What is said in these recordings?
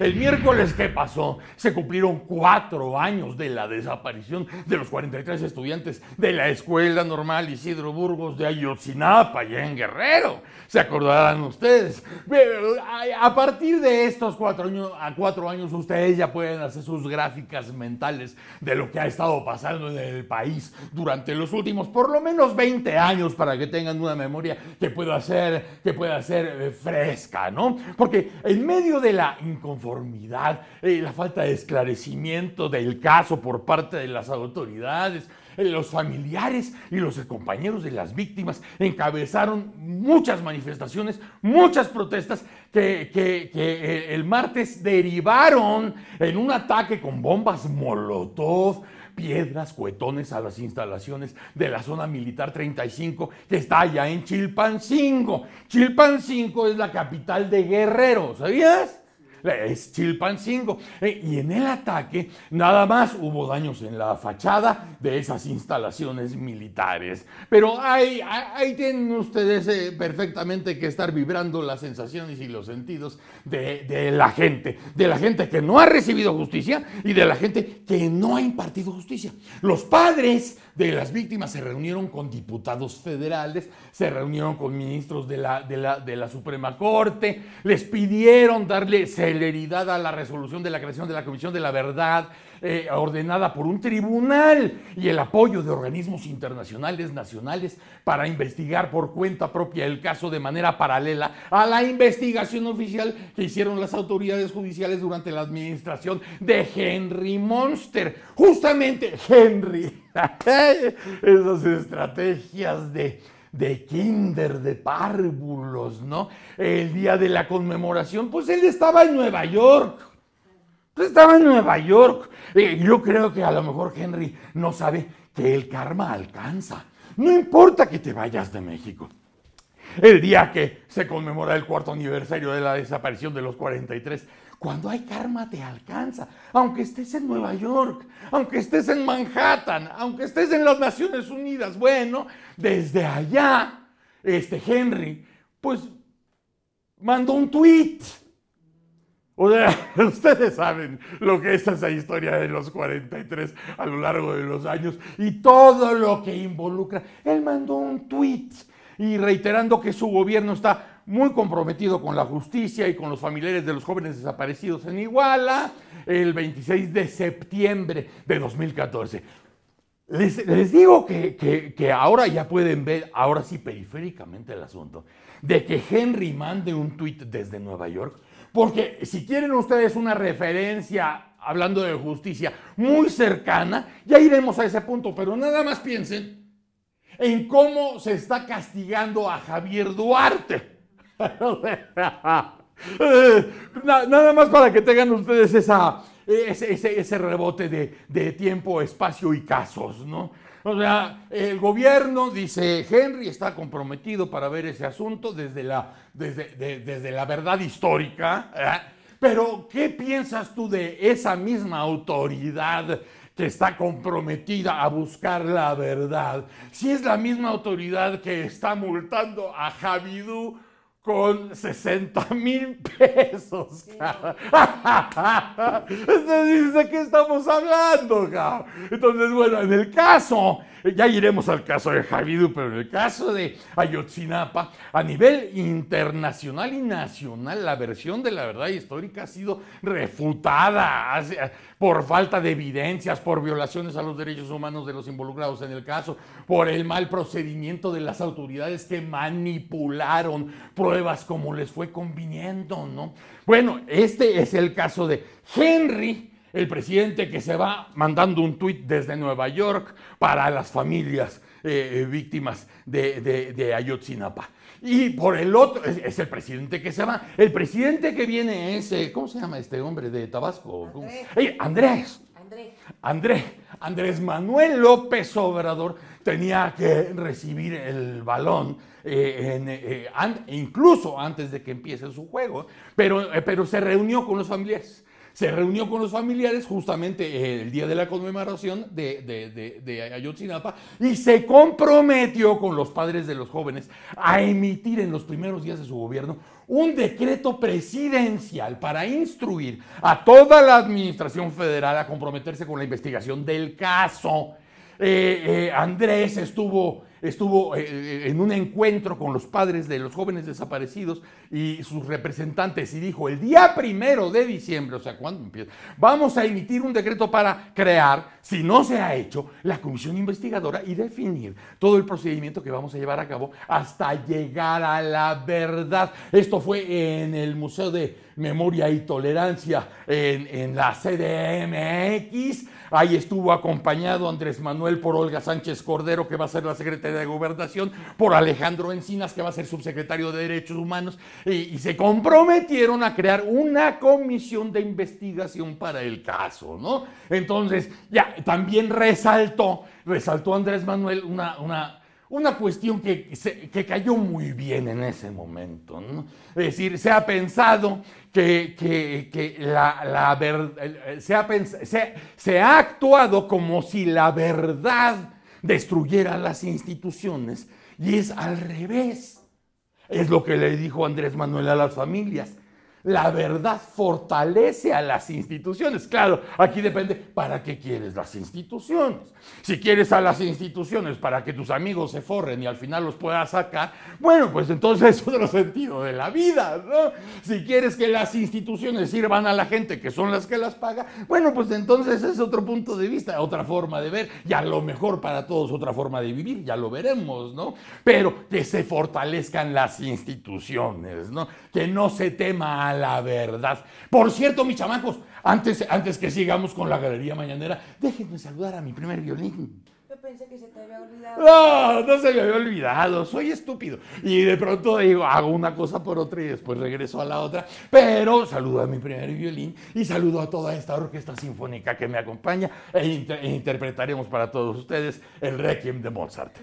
El miércoles que pasó se cumplieron cuatro años de la desaparición de los 43 estudiantes de la Escuela Normal Isidro Burgos de Ayotzinapa, y en Guerrero. Se acordarán ustedes. A partir de estos cuatro años, a cuatro años ustedes ya pueden hacer sus gráficas mentales de lo que ha estado pasando en el país durante los últimos por lo menos 20 años para que tengan una memoria que pueda ser, que pueda ser eh, fresca, ¿no? Porque en medio de la inconformidad, eh, la falta de esclarecimiento del caso por parte de las autoridades, eh, los familiares y los compañeros de las víctimas encabezaron muchas manifestaciones, muchas protestas que, eh, el martes derivaron en un ataque con bombas molotov, piedras, cuetones a las instalaciones de la zona militar 35 que está allá en Chilpancingo. Chilpancingo es la capital de Guerrero, ¿sabías? es Chilpancingo. Eh, y en el ataque nada más hubo daños en la fachada de esas instalaciones militares. Pero ahí, tienen ustedes eh, perfectamente que estar vibrando las sensaciones y los sentidos de, la gente, de la gente que no ha recibido justicia y de la gente que no ha impartido justicia. Los padres de las víctimas se reunieron con diputados federales, se reunieron con ministros de la, de la, de la Suprema Corte, les pidieron darle celeridad a la resolución de la creación de la Comisión de la Verdad, eh, ordenada por un tribunal, y el apoyo de organismos internacionales, nacionales, para investigar por cuenta propia el caso de manera paralela a la investigación oficial que hicieron las autoridades judiciales durante la administración de Henry Monster. Justamente Henry, esas estrategias de de kinder, de párvulos, ¿no? El día de la conmemoración, pues él estaba en Nueva York. Pues estaba en Nueva York. Eh, yo creo que a lo mejor Henry no sabe que el karma alcanza. No importa que te vayas de México. El día que se conmemora el cuarto aniversario de la desaparición de los 43 cuando hay karma te alcanza, aunque estés en Nueva York, aunque estés en Manhattan, aunque estés en las Naciones Unidas. Bueno, desde allá, este Henry, pues mandó un tweet. O sea, ustedes saben lo que es esa historia de los 43 a lo largo de los años y todo lo que involucra. Él mandó un tweet y reiterando que su gobierno está muy comprometido con la justicia y con los familiares de los jóvenes desaparecidos en Iguala, el 26 de septiembre de 2014. Les, digo que, que, ahora ya pueden ver, ahora sí periféricamente el asunto, de que Henry mande un tuit desde Nueva York, porque si quieren ustedes una referencia, hablando de justicia, muy cercana, ya iremos a ese punto, pero nada más piensen en cómo se está castigando a Javier Duarte. Nada más para que tengan ustedes ese, rebote de, tiempo, espacio y casos, ¿no? O sea, el gobierno, dice Henry, está comprometido para ver ese asunto desde la, desde, la verdad histórica. Pero, ¿qué piensas tú de esa misma autoridad que está comprometida a buscar la verdad? Si es la misma autoridad que está multando a Javidú con 60 mil pesos, Entonces ¿de qué estamos hablando, Entonces, bueno, en el caso, ya iremos al caso de Javidu, pero en el caso de Ayotzinapa, a nivel internacional y nacional, la versión de la verdad histórica ha sido refutada, por falta de evidencias, por violaciones a los derechos humanos de los involucrados en el caso, por el mal procedimiento de las autoridades que manipularon pruebas como les fue conviniendo, ¿no? Bueno, este es el caso de Henry, el presidente que se va mandando un tuit desde Nueva York para las familias eh, eh, víctimas de Ayotzinapa. Y por el otro, es, el presidente que se va. El presidente que viene es, eh, ¿cómo se llama este hombre de Tabasco? Andrés. Andrés. Andrés. Andrés. Manuel López Obrador tenía que recibir el balón, eh, eh, incluso antes de que empiece su juego, pero, pero se reunió con los familiares se reunió con los familiares justamente el día de la conmemoración de, Ayotzinapa y se comprometió con los padres de los jóvenes a emitir en los primeros días de su gobierno un decreto presidencial para instruir a toda la administración federal a comprometerse con la investigación del caso. Eh, eh, Andrés estuvo estuvo eh, eh, en un encuentro con los padres de los jóvenes desaparecidos y sus representantes y dijo, el día primero de diciembre, o sea, cuando empieza? Vamos a emitir un decreto para crear, si no se ha hecho, la comisión investigadora y definir todo el procedimiento que vamos a llevar a cabo hasta llegar a la verdad. Esto fue en el Museo de Memoria y Tolerancia, en, en la CDMX Ahí estuvo acompañado Andrés Manuel por Olga Sánchez Cordero, que va a ser la secretaria de Gobernación, por Alejandro Encinas, que va a ser subsecretario de Derechos Humanos, y, se comprometieron a crear una comisión de investigación para el caso, ¿no? Entonces, ya, también resaltó, resaltó Andrés Manuel una, una una cuestión que, cayó muy bien en ese momento. ¿no? Es decir, se ha pensado que, la, se ha actuado como si la verdad destruyera las instituciones y es al revés. Es lo que le dijo Andrés Manuel a las familias. La verdad fortalece a las instituciones. Claro, aquí depende para qué quieres las instituciones. Si quieres a las instituciones para que tus amigos se forren y al final los puedas sacar, bueno, pues entonces es otro sentido de la vida, ¿no? Si quieres que las instituciones sirvan a la gente que son las que las paga, bueno, pues entonces es otro punto de vista, otra forma de ver y a lo mejor para todos otra forma de vivir, ya lo veremos, ¿no? Pero que se fortalezcan las instituciones, ¿no? Que no se tema a la verdad. Por cierto, mis chamacos, antes, antes que sigamos con la galería mañanera, déjenme saludar a mi primer violín. Yo pensé que se te había olvidado. No, ah, no se me había olvidado, soy estúpido. Y de pronto digo, hago una cosa por otra y después regreso a la otra. Pero saludo a mi primer violín y saludo a toda esta orquesta sinfónica que me acompaña e, e interpretaremos para todos ustedes el Requiem de Mozart.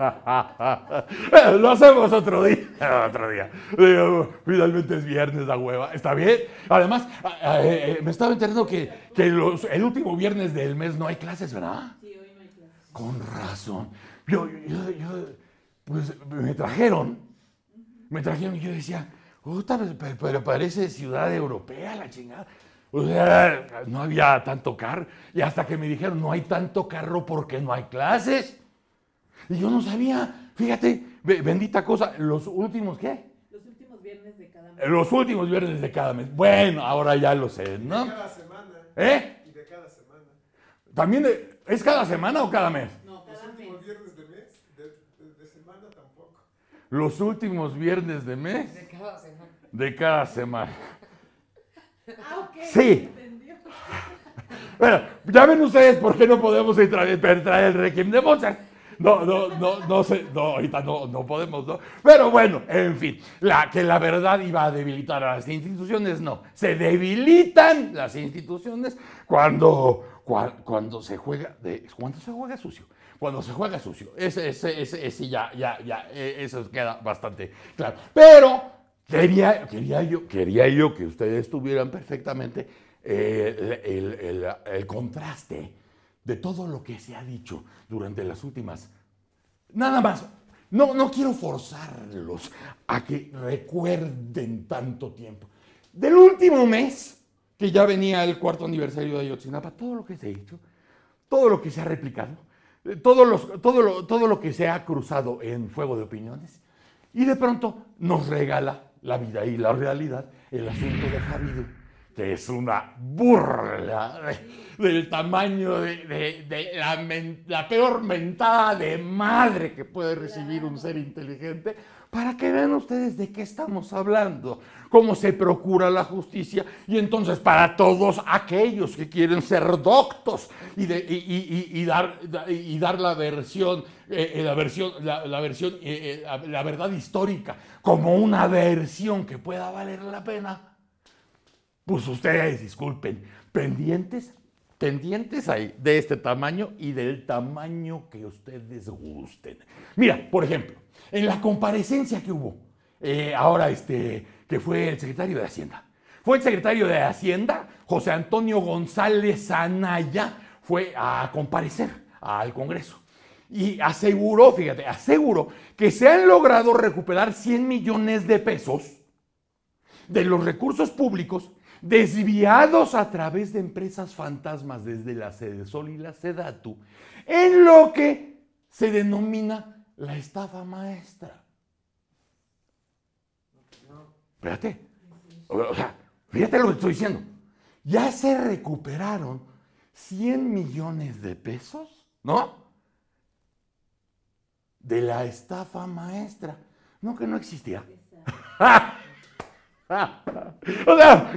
Eh, lo hacemos otro día. otro día. finalmente es viernes la hueva. Está bien. Además, ah, eh, eh, me estaba enterando que, que el último viernes del mes no hay clases, ¿verdad? Sí, hoy no hay clases. Con razón. Yo, yo, pues me trajeron. Me trajeron y yo decía, pero parece ciudad europea la chingada. O sea, no había tanto carro. Y hasta que me dijeron, no hay tanto carro porque no hay clases. Y yo no sabía, fíjate, bendita cosa, los últimos, ¿qué? Los últimos viernes de cada mes. Los últimos viernes de cada mes. Bueno, ahora ya lo sé, ¿no? de cada semana. ¿Eh? Y de cada semana. ¿También es cada semana o cada mes? No, cada los últimos viernes de mes, de, semana tampoco. Los últimos viernes de mes. De cada semana. De cada semana. ah, ok. Sí. Bueno, ya ven ustedes por qué no podemos entrar en el régimen de Mozart no, no, no, no sé, no, ahorita no, podemos, ¿no? Pero bueno, en fin, la, que la verdad iba a debilitar a las instituciones, no. Se debilitan las instituciones cuando, cuando, se juega, de, cuando se juega sucio cuando se juega sucio. Ese, ese, ese, ya, ya, ya, e, eso queda bastante claro. Pero quería, quería, yo, quería yo que ustedes tuvieran perfectamente eh, el, el, el, contraste de todo lo que se ha dicho durante las últimas. Nada más, no, no quiero forzarlos a que recuerden tanto tiempo. Del último mes, que ya venía el cuarto aniversario de Ayotzinapa, todo lo que se ha dicho, todo lo que se ha replicado, eh, todo, los, todo, lo, todo lo que se ha cruzado en fuego de opiniones, y de pronto nos regala la vida y la realidad el asunto de Javid este es una burla del tamaño de, la, peor mentada de madre que puede recibir un ser inteligente, para que vean ustedes de qué estamos hablando, cómo se procura la justicia, y entonces para todos aquellos que quieren ser doctos y, dar, la versión, eh, eh, la, versión, la, versión eh, la verdad histórica como una versión que pueda valer la pena pues ustedes disculpen, pendientes, pendientes ahí, de este tamaño y del tamaño que ustedes gusten. Mira, por ejemplo, en la comparecencia que hubo, eh, ahora este, que fue el secretario de Hacienda, fue el secretario de Hacienda, José Antonio González Anaya, fue a comparecer al Congreso. Y aseguró, fíjate, aseguró que se han logrado recuperar 100 millones de pesos de los recursos públicos desviados a través de empresas fantasmas desde la Sol y la Sedatu, en lo que se denomina la estafa maestra. Fíjate, o sea, fíjate lo que estoy diciendo. Ya se recuperaron 100 millones de pesos, ¿no? De la estafa maestra. No, que no existía. o sea,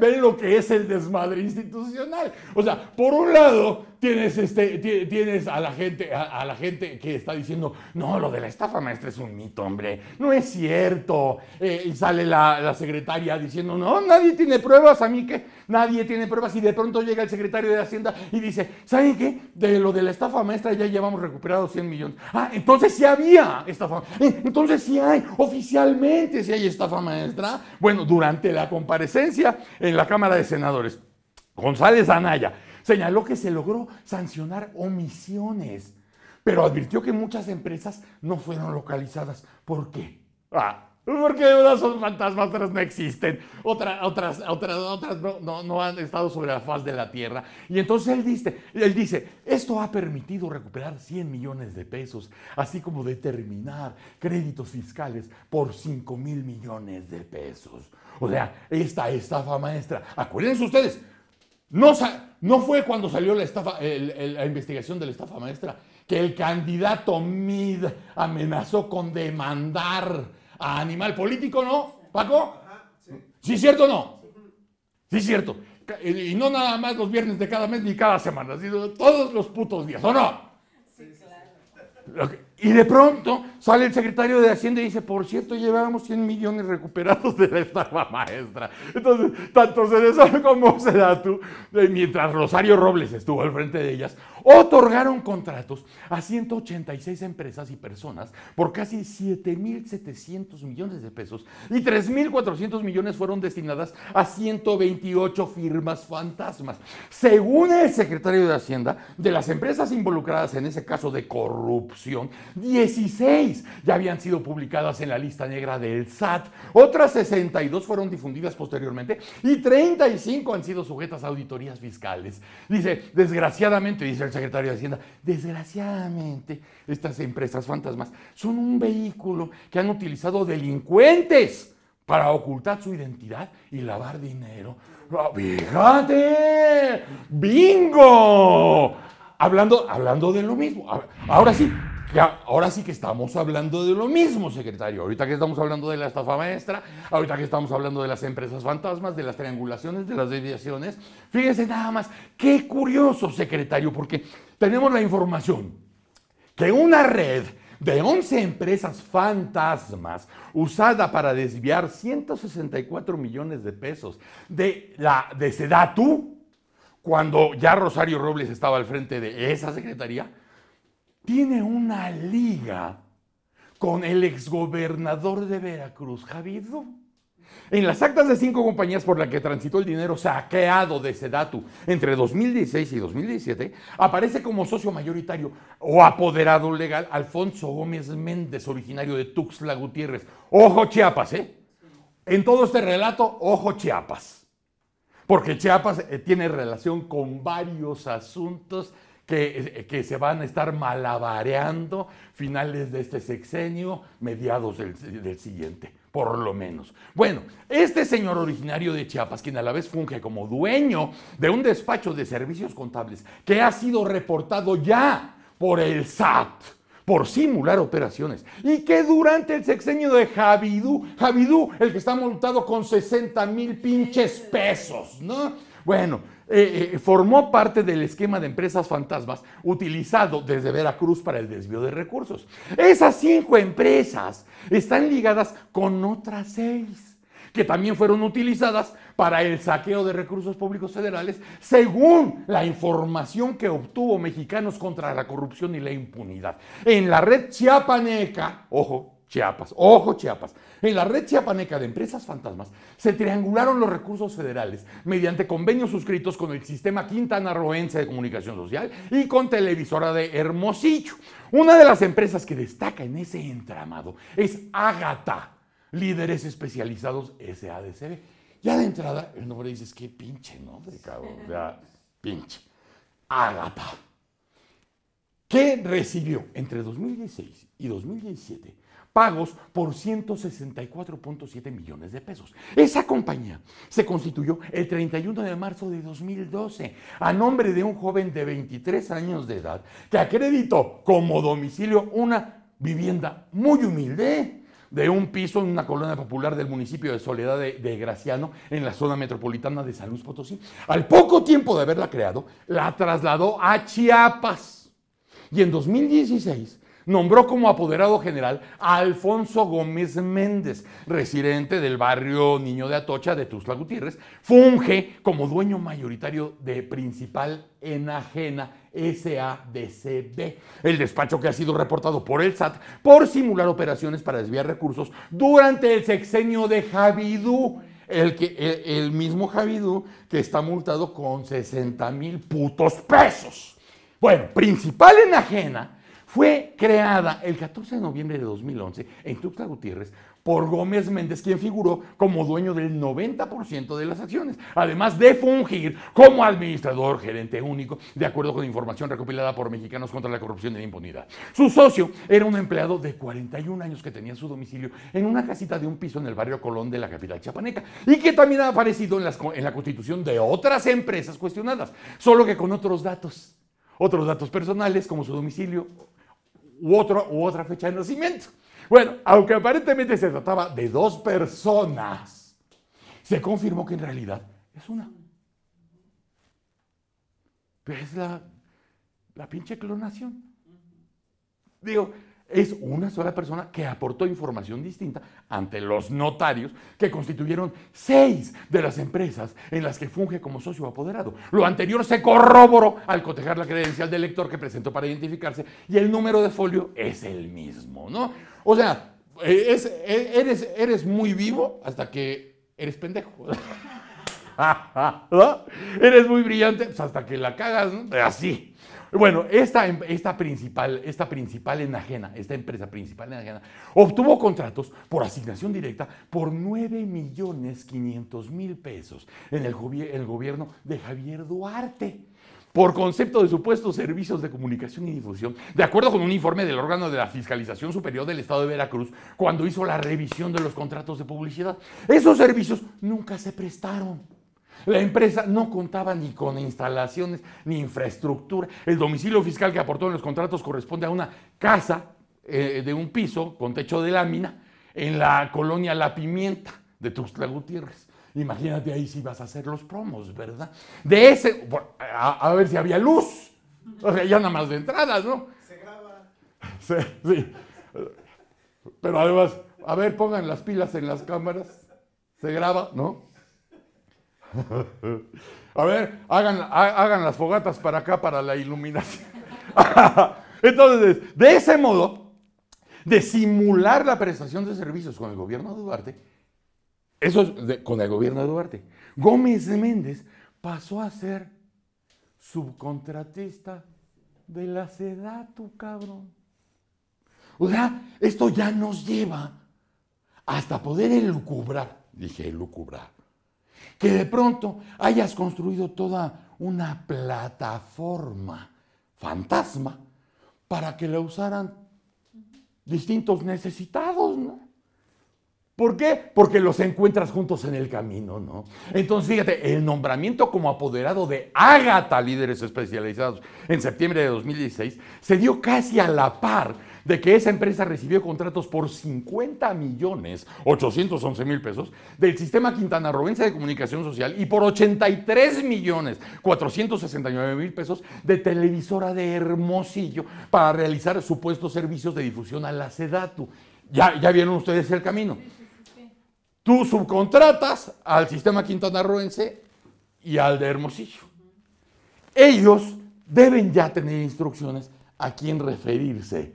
ve, lo que es el desmadre institucional. O sea, por un lado, tienes, este, tienes a la gente, a, la gente que está diciendo, no, lo de la estafa maestra es un mito, hombre, no es cierto. Eh, y sale la, secretaria diciendo, no, nadie tiene pruebas, a mí que nadie tiene pruebas. Y de pronto llega el secretario de Hacienda y dice, ¿saben qué? De lo de la estafa maestra ya llevamos recuperado 100 millones. Ah, entonces sí había estafa. maestra eh, entonces sí hay, oficialmente sí hay estafa maestra. Bueno, durante la comparecencia en la Cámara de Senadores. González Anaya Señaló que se logró sancionar omisiones, pero advirtió que muchas empresas no fueron localizadas. ¿Por qué? Ah, porque unas son fantasmas, otras no existen, otras, otras, otras, no, han estado sobre la faz de la tierra. Y entonces él dice, él dice, esto ha permitido recuperar 100 millones de pesos, así como determinar créditos fiscales por 5 mil millones de pesos. O sea, esta estafa maestra, acuérdense ustedes, no, no fue cuando salió la, estafa, la investigación de la estafa maestra que el candidato Mid amenazó con demandar a Animal Político, ¿no, Paco? sí. cierto o no? Sí, cierto. Y no nada más los viernes de cada mes ni cada semana, sino todos los putos días, ¿o no? Sí, claro. Y de pronto sale el secretario de Hacienda y dice, por cierto, llevábamos 100 millones recuperados de la estafa maestra. Entonces, tanto Cedesal como Sedatu, mientras Rosario Robles estuvo al frente de ellas, otorgaron contratos a 186 empresas y personas por casi 7.700 millones de pesos y 3.400 millones fueron destinadas a 128 firmas fantasmas. Según el secretario de Hacienda, de las empresas involucradas en ese caso de corrupción, 16 ya habían sido publicadas en la lista negra del SAT, otras 62 fueron difundidas posteriormente y 35 han sido sujetas a auditorías fiscales. Dice, desgraciadamente, dice el secretario de Hacienda, desgraciadamente estas empresas fantasmas son un vehículo que han utilizado delincuentes para ocultar su identidad y lavar dinero. Ah, ¡Fíjate! ¡Bingo! Hablando, hablando de lo mismo. Ahora sí, ya, ahora sí que estamos hablando de lo mismo, secretario. Ahorita que estamos hablando de la estafa maestra, ahorita que estamos hablando de las empresas fantasmas, de las triangulaciones, de las desviaciones. fíjense nada más, qué curioso, secretario, porque tenemos la información que una red de 11 empresas fantasmas usada para desviar 164 millones de pesos de la de Sedatu, cuando ya Rosario Robles estaba al frente de esa secretaría, tiene una liga con el exgobernador de Veracruz, Javido. En las actas de cinco compañías por las que transitó el dinero saqueado de Sedatu entre 2016 y 2017, aparece como socio mayoritario o apoderado legal Alfonso Gómez Méndez, originario de Tuxtla Gutiérrez. Ojo Chiapas, ¿eh? En todo este relato, ojo Chiapas. Porque Chiapas eh, tiene relación con varios asuntos eh, que, se van a estar malabareando finales de este sexenio, mediados del, del siguiente por lo menos. Bueno, este señor originario de Chiapas, quien a la vez funge como dueño de un despacho de servicios contables que ha sido reportado ya por el SAT por simular operaciones y que durante el sexenio de Javidú, Javidú, el que está multado con 60 mil pinches pesos, ¿no? Bueno, eh, eh, formó parte del esquema de empresas fantasmas utilizado desde Veracruz para el desvío de recursos. Esas cinco empresas están ligadas con otras seis, que también fueron utilizadas para el saqueo de recursos públicos federales, según la información que obtuvo Mexicanos contra la Corrupción y la Impunidad. En la red chiapaneca, ojo, Chiapas, ojo Chiapas. En la red chiapaneca de empresas fantasmas se triangularon los recursos federales mediante convenios suscritos con el sistema Quintana Roense de Comunicación Social y con televisora de Hermosillo. Una de las empresas que destaca en ese entramado es Agata, líderes especializados SADCB. Ya de entrada, el nombre dices, qué pinche nombre, cabrón. pinche. Agata, ¿Qué recibió entre 2016 y 2017? pagos por 164.7 millones de pesos. Esa compañía se constituyó el 31 de marzo de 2012 a nombre de un joven de 23 años de edad que acreditó como domicilio una vivienda muy humilde de un piso en una colonia popular del municipio de Soledad de, Graciano, en la zona metropolitana de San Luis Potosí. Al poco tiempo de haberla creado, la trasladó a Chiapas. Y en 2016 nombró como apoderado general a Alfonso Gómez Méndez, residente del barrio Niño de Atocha de Tuzla Gutiérrez, funge como dueño mayoritario de Principal Enajena SADCB, el despacho que ha sido reportado por el SAT por simular operaciones para desviar recursos durante el sexenio de Javidú. El, que, mismo Javidú que está multado con 60 mil putos pesos. Bueno, principal enajena fue creada el 14 de noviembre de 2011 en Tuxtla Gutiérrez por Gómez Méndez, quien figuró como dueño del 90% de las acciones, además de fungir como administrador gerente único, de acuerdo con información recopilada por Mexicanos contra la Corrupción y la Impunidad. Su socio era un empleado de 41 años que tenía su domicilio en una casita de un piso en el barrio Colón de la capital chiapaneca y que también ha aparecido en, en la constitución de otras empresas cuestionadas, solo que con otros datos. Otros datos personales como su domicilio u, u otra fecha de nacimiento. Bueno, aunque aparentemente se trataba de dos personas, se confirmó que en realidad es una. Pero es la, la pinche clonación. Digo, es una sola persona que aportó información distinta ante los notarios que constituyeron seis de las empresas en las que funge como socio apoderado. Lo anterior se corroboró al cotejar la credencial del lector que presentó para identificarse y el número de folio es el mismo, ¿no? O sea, eh, eh, eres, eres muy vivo hasta que eres pendejo. Ah, ah, eres muy brillante pues, hasta que la cagas, ¿no? Así bueno, esta, em, esta, principal, esta principal enajena, esta empresa principal enajena, obtuvo contratos por asignación directa por 9.500.000 millones mil pesos en el, el gobierno de Javier Duarte por concepto de supuestos servicios de comunicación y difusión, de acuerdo con un informe del órgano de la Fiscalización Superior del Estado de Veracruz, cuando hizo la revisión de los contratos de publicidad. Esos servicios nunca se prestaron. La empresa no contaba ni con instalaciones ni infraestructura. El domicilio fiscal que aportó en los contratos corresponde a una casa eh, de un piso con techo de lámina en la colonia La Pimienta de Tuxtla Gutiérrez. Imagínate ahí si vas a hacer los promos, ¿verdad? De ese, a, ver si había luz. O sea, ya nada más de entradas, ¿no? Se graba. Sí, sí. Pero además, a ver, pongan las pilas en las cámaras. Se graba, ¿no? A ver, hagan, hagan las fogatas para acá, para la iluminación. Entonces, de ese modo, de simular la prestación de servicios con el gobierno de Duarte, eso es con el gobierno de Duarte, Gómez de Méndez pasó a ser subcontratista de la tu cabrón. O sea, esto ya nos lleva hasta poder elucubrar, dije elucubrar, que de pronto hayas construido toda una plataforma fantasma para que la usaran distintos necesitados, ¿no? ¿Por qué? Porque los encuentras juntos en el camino, ¿no? Entonces, fíjate, el nombramiento como apoderado de Ágata, líderes especializados, en septiembre de 2016, se dio casi a la par de que esa empresa recibió contratos por 50 millones 811 mil pesos del sistema Quintana quintanarroense de comunicación social y por 83 millones 469 mil pesos de televisora de Hermosillo para realizar supuestos servicios de difusión a la Sedatu. Ya, ya vieron ustedes el camino. Tú subcontratas al sistema quintanarruense y al de Hermosillo. Ellos deben ya tener instrucciones a quién referirse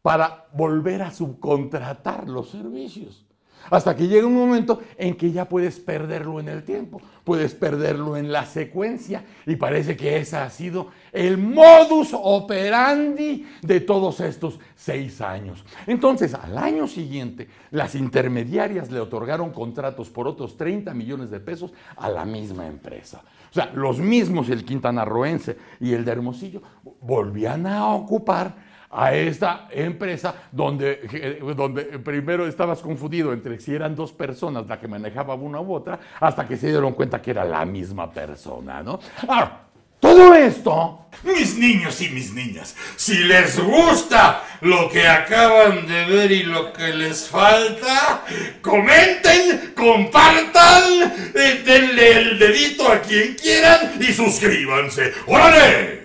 para volver a subcontratar los servicios. Hasta que llegue un momento en que ya puedes perderlo en el tiempo, puedes perderlo en la secuencia y parece que esa ha sido el modus operandi de todos estos seis años. Entonces, al año siguiente, las intermediarias le otorgaron contratos por otros 30 millones de pesos a la misma empresa. O sea, los mismos, el quintanarroense y el de Hermosillo, volvían a ocupar a esta empresa donde, eh, donde primero estabas confundido entre si eran dos personas la que manejaba una u otra, hasta que se dieron cuenta que era la misma persona, ¿no? todo esto, mis niños y mis niñas, si les gusta lo que acaban de ver y lo que les falta, comenten, compartan, eh, denle el dedito a quien quieran y suscríbanse. ¡Órale!